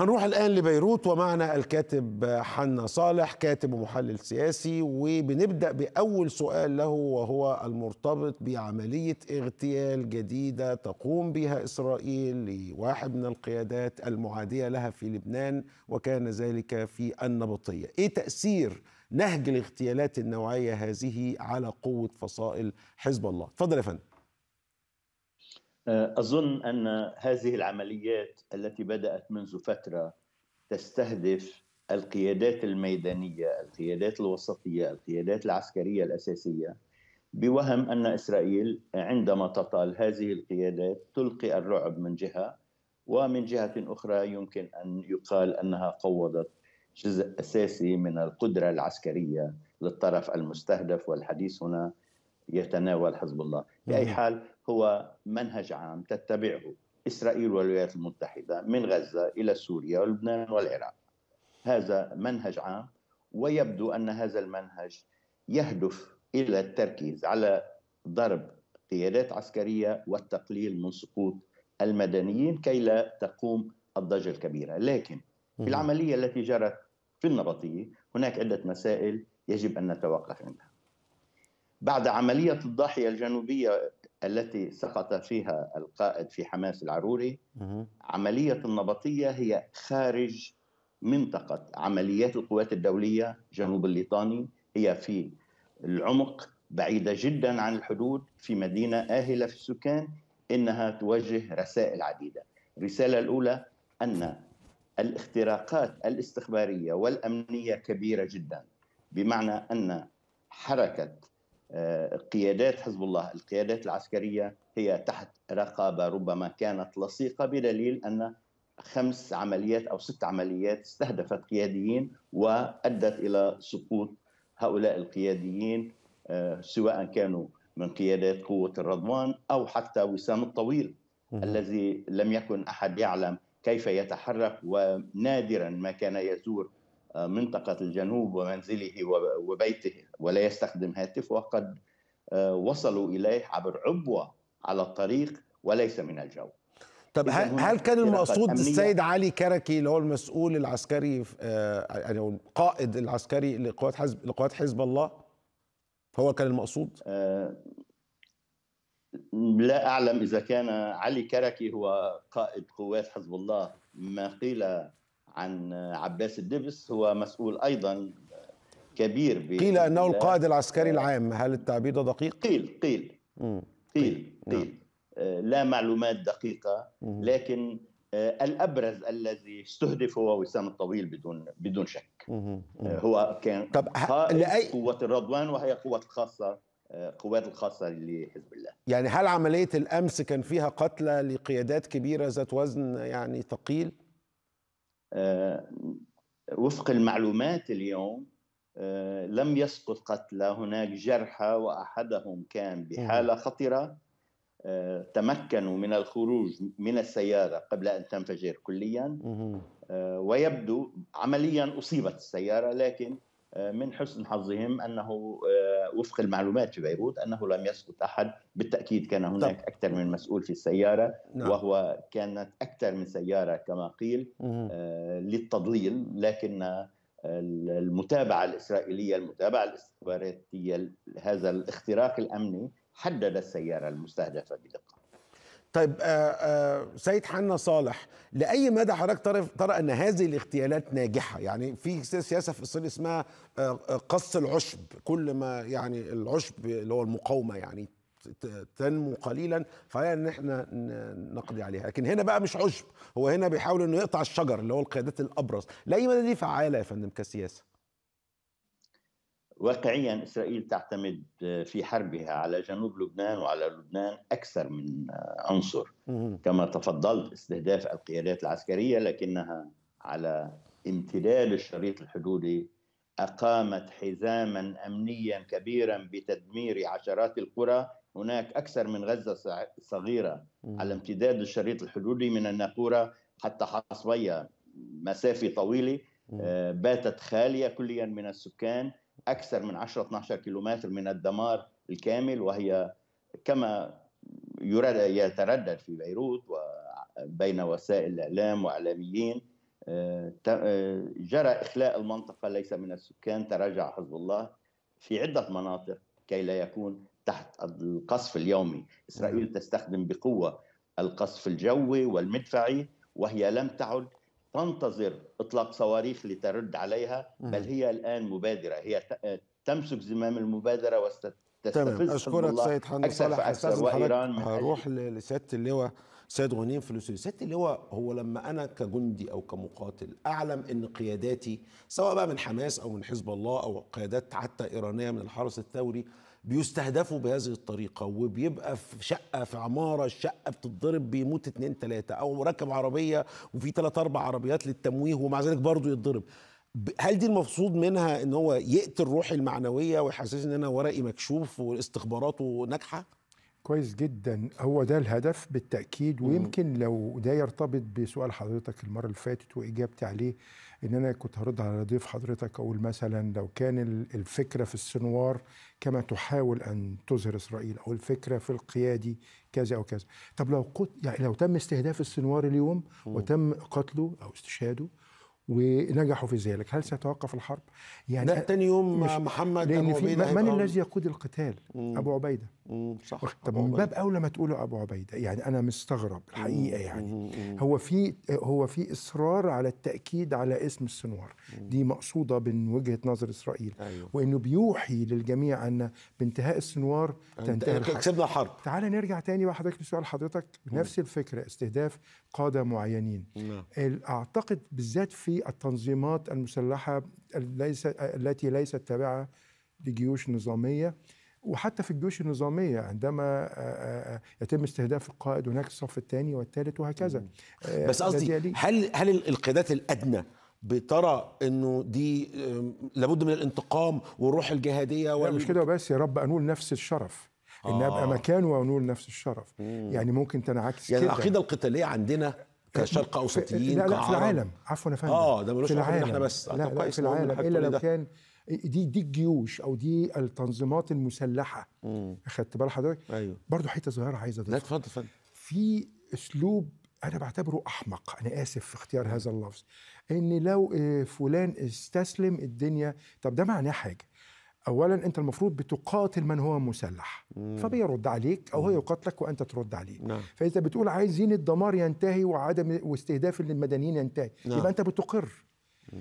هنروح الآن لبيروت ومعنا الكاتب حنا صالح كاتب ومحلل سياسي وبنبدأ بأول سؤال له وهو المرتبط بعملية اغتيال جديدة تقوم بها إسرائيل لواحد من القيادات المعادية لها في لبنان وكان ذلك في النبطية إيه تأثير نهج الاغتيالات النوعية هذه على قوة فصائل حزب الله تفضل يا فندم اظن ان هذه العمليات التي بدات منذ فتره تستهدف القيادات الميدانيه، القيادات الوسطيه، القيادات العسكريه الاساسيه بوهم ان اسرائيل عندما تطال هذه القيادات تلقي الرعب من جهه ومن جهه اخرى يمكن ان يقال انها قوضت جزء اساسي من القدره العسكريه للطرف المستهدف والحديث هنا يتناول حزب الله باي حال هو منهج عام تتبعه إسرائيل والولايات المتحدة من غزة إلى سوريا ولبنان والعراق هذا منهج عام ويبدو أن هذا المنهج يهدف إلى التركيز على ضرب قيادات عسكرية والتقليل من سقوط المدنيين كي لا تقوم الضجة الكبيرة لكن في العملية التي جرت في النبطية هناك عدة مسائل يجب أن نتوقف عندها بعد عملية الضاحية الجنوبية التي سقط فيها القائد في حماس العروري عملية النبطية هي خارج منطقة عمليات القوات الدولية جنوب الليطاني هي في العمق بعيدة جدا عن الحدود في مدينة آهلة في السكان إنها توجه رسائل عديدة الرسالة الأولى أن الاختراقات الاستخبارية والأمنية كبيرة جدا بمعنى أن حركة قيادات حزب الله القيادات العسكرية هي تحت رقابة ربما كانت لصيقة بدليل أن خمس عمليات أو ست عمليات استهدفت قياديين وأدت إلى سقوط هؤلاء القياديين آه، سواء كانوا من قيادات قوة الرضوان أو حتى وسام الطويل الذي لم يكن أحد يعلم كيف يتحرك ونادرا ما كان يزور آه، منطقة الجنوب ومنزله وبيته ولا يستخدم هاتف وقد آه، وصلوا إليه عبر عبوة على الطريق وليس من الجو طب هل كان المقصود السيد علي كركي اللي هو المسؤول العسكري آه، يعني القائد العسكري لقوات حزب لقوات حزب الله هو كان المقصود؟ لا اعلم اذا كان علي كركي هو قائد قوات حزب الله ما قيل عن عباس الدبس هو مسؤول ايضا كبير قيل انه القائد العسكري آه. العام هل التعبير ده دقيق قيل قيل قيل قيل نعم. آه، لا معلومات دقيقه لكن آه، الابرز الذي استهدف هو وسام الطويل بدون بدون شك هو كان طب لأي... قوه الرضوان وهي قوه الخاصه القوات الخاصه لحزب الله يعني هل عمليه الامس كان فيها قتلى لقيادات كبيره ذات وزن يعني ثقيل آه، وفق المعلومات اليوم آه، لم يسقط قتلى هناك جرحى وأحدهم كان بحالة خطرة آه، تمكنوا من الخروج من السيارة قبل أن تنفجر كليا ويبدو عمليا أصيبت السيارة لكن آه، من حسن حظهم انه آه، وفق المعلومات في بيروت انه لم يسقط احد بالتاكيد كان هناك طب. اكثر من مسؤول في السياره نعم. وهو كانت اكثر من سياره كما قيل آه، للتضليل لكن المتابعه الاسرائيليه المتابعه الاستخباراتيه هذا الاختراق الامني حدد السياره المستهدفه بدقه طيب آآ آه، آآ آه، سيد حنا صالح لاي مدى حضرتك ترى ترى ان هذه الاغتيالات ناجحه يعني في سياسه في الصين اسمها آه، قص العشب كل ما يعني العشب اللي هو المقاومه يعني تنمو قليلا فهي ان احنا نقضي عليها لكن هنا بقى مش عشب هو هنا بيحاول انه يقطع الشجر اللي هو القيادات الابرز لاي مدى دي فعاله يا فندم كسياسه واقعيا اسرائيل تعتمد آه، في حربها على جنوب لبنان وعلى لبنان اكثر من آه، عنصر كما تفضلت استهداف القيادات العسكريه لكنها على امتداد الشريط الحدودي اقامت حزاما امنيا كبيرا بتدمير عشرات القرى هناك اكثر من غزه صغيره على امتداد الشريط الحدودي من الناقوره حتى حصبيه مسافه طويله آه، باتت خاليه كليا من السكان اكثر من 10 12 كيلومتر من الدمار الكامل وهي كما يتردد في بيروت وبين وسائل الاعلام واعلاميين آه، آه، جرى اخلاء المنطقه ليس من السكان تراجع حزب الله في عده مناطق كي لا يكون تحت القصف اليومي اسرائيل تستخدم بقوه القصف الجوي والمدفعي وهي لم تعد تنتظر اطلاق صواريخ لترد عليها بل هي الان مبادره هي آه، تمسك زمام المبادره وستستفز تمام اشكرك سيد حمد صالح استاذ وايران هروح لسياده اللواء سيد غنيم فلوسي سياده اللواء هو لما انا كجندي او كمقاتل اعلم ان قياداتي سواء بقى من حماس او من حزب الله او قيادات حتى ايرانيه من الحرس الثوري بيستهدفوا بهذه الطريقة وبيبقى في شقة في عمارة الشقة بتتضرب بيموت اتنين تلاتة أو مركب عربية وفي تلات أربع عربيات للتمويه ومع ذلك برضه يتضرب هل دي المقصود منها ان هو يقتل روحي المعنويه ويحسسني ان انا ورقي مكشوف واستخباراته ناجحه؟ كويس جدا هو ده الهدف بالتاكيد ويمكن لو ده يرتبط بسؤال حضرتك المره اللي فاتت واجابتي عليه ان انا كنت هرد على ضيف حضرتك اقول مثلا لو كان الفكره في السنوار كما تحاول ان تظهر اسرائيل او الفكره في القيادي كذا او كذا طب لو قت... يعني لو تم استهداف السنوار اليوم وتم قتله او استشهاده ونجحوا في ذلك هل سيتوقف الحرب يعني لا تاني يوم مش محمد لأن في من الذي يقود القتال مم. ابو عبيده مم. صح طب من باب اولى ما تقولوا ابو عبيده يعني انا مستغرب الحقيقه يعني. مم. يعني مم. هو في هو في اصرار على التاكيد على اسم السنوار مم. دي مقصوده من وجهه نظر اسرائيل أيوه. وانه بيوحي للجميع ان بانتهاء السنوار تنتهي الحرب كسبنا الحرب تعال نرجع تاني وحضرتك لسؤال حضرتك نفس الفكره استهداف قاده معينين مم. نعم. اعتقد بالذات في التنظيمات المسلحة ليس التي ليست تابعة لجيوش نظامية وحتى في الجيوش النظامية عندما آه، آه، آه، يتم استهداف القائد هناك الصف الثاني والثالث وهكذا بس قصدي هل هل القيادات الأدنى بترى انه دي لابد من الانتقام والروح الجهاديه وال... لا مش كده بس يا رب انول نفس الشرف آه. ان ابقى مكانه وانول نفس الشرف مم. يعني ممكن تنعكس يعني كده. العقيده القتاليه عندنا كشرق اوسطيين لا لا في العالم عفوا انا فاهم اه ده ملوش علاقه احنا بس لا لا في العالم الا لو كان دي دي الجيوش او دي التنظيمات المسلحه اخدت بال حضرتك ايوه برضه حته صغيره عايز اضيفها لا اتفضل اتفضل في اسلوب انا بعتبره احمق انا اسف في اختيار هذا اللفظ ان لو آه، فلان استسلم الدنيا طب ده معناه حاجه اولا انت المفروض بتقاتل من هو مسلح مم. فبيرد عليك او هو يقاتلك وانت ترد عليه نعم. فاذا بتقول عايزين الدمار ينتهي وعدم واستهداف للمدنيين ينتهي نعم. يبقى انت بتقر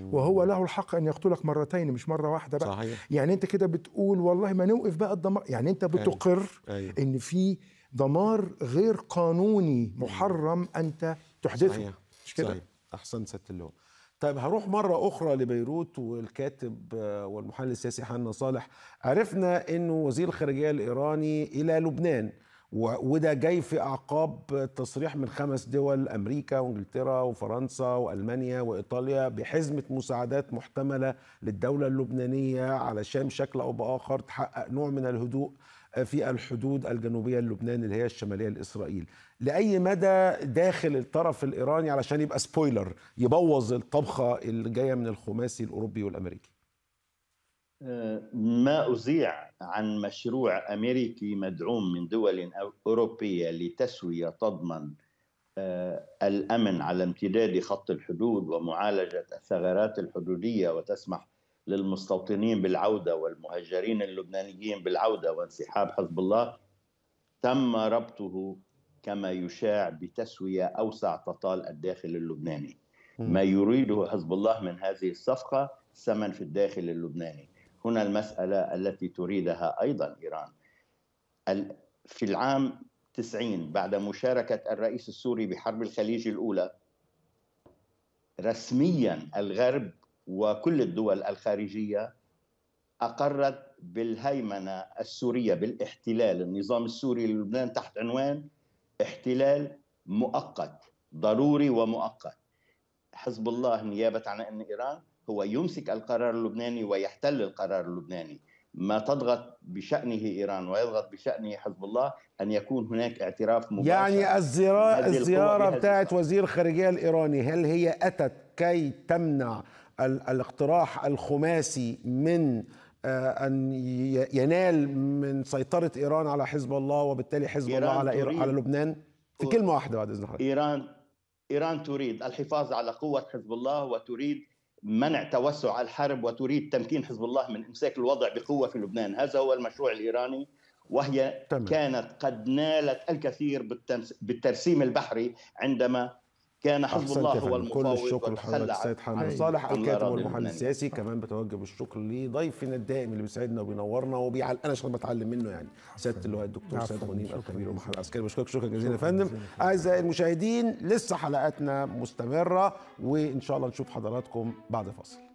وهو له الحق ان يقتلك مرتين مش مره واحده بقى صحيح. يعني انت كده بتقول والله ما نوقف بقى الدمار يعني انت أيوه. بتقر أيوه. أيوه. ان في دمار غير قانوني محرم انت تحدثه صحيح. مش كده احسنت ست اللون طيب هروح مرة أخرى لبيروت والكاتب والمحلل السياسي حنا صالح عرفنا أنه وزير الخارجية الإيراني إلى لبنان وده جاي في أعقاب تصريح من خمس دول أمريكا وإنجلترا وفرنسا وألمانيا وإيطاليا بحزمة مساعدات محتملة للدولة اللبنانية علشان بشكل أو بآخر تحقق نوع من الهدوء في الحدود الجنوبيه للبنان اللي هي الشماليه لاسرائيل لاي مدى داخل الطرف الايراني علشان يبقى سبويلر يبوظ الطبخه اللي جايه من الخماسي الاوروبي والامريكي ما أذيع عن مشروع أمريكي مدعوم من دول أوروبية لتسوية تضمن آه، الأمن على امتداد خط الحدود ومعالجة الثغرات الحدودية وتسمح للمستوطنين بالعودة والمهجرين اللبنانيين بالعودة وانسحاب حزب الله تم ربطه كما يشاع بتسوية أوسع تطال الداخل اللبناني ما يريده حزب الله من هذه الصفقة ثمن في الداخل اللبناني هنا المسألة التي تريدها أيضا إيران في العام 90 بعد مشاركة الرئيس السوري بحرب الخليج الأولى رسميا الغرب وكل الدول الخارجية أقرت بالهيمنة السورية بالاحتلال النظام السوري للبنان تحت عنوان احتلال مؤقت ضروري ومؤقت حزب الله نيابة عن أن إيران هو يمسك القرار اللبناني ويحتل القرار اللبناني ما تضغط بشأنه إيران ويضغط بشأنه حزب الله أن يكون هناك اعتراف مباشر يعني الزيارة, الزيارة بتاعت وزير الخارجية الإيراني هل هي أتت كي تمنع الاقتراح الخماسي من آه، ان ينال من سيطره ايران على حزب الله وبالتالي حزب الله على إيران على لبنان في كلمه واحده بعد اذن حضرتك ايران ايران تريد الحفاظ على قوه حزب الله وتريد منع توسع الحرب وتريد تمكين حزب الله من امساك الوضع بقوه في لبنان، هذا هو المشروع الايراني وهي تمام. كانت قد نالت الكثير بالترسيم البحري عندما كان حزب الله هو المفاوض كل الشكر لحضرتك السيد حمد صالح الكاتب والمحلل السياسي كمان بتوجب الشكر لضيفنا الدائم اللي بيسعدنا وبينورنا وبيعلق انا عشان بتعلم منه يعني سياده اللواء الدكتور سيد غنيم الكبير ومحل العسكري بشكرك شكرا جزيلا يا فندم اعزائي المشاهدين لسه حلقاتنا مستمره وان شاء الله نشوف حضراتكم بعد فاصل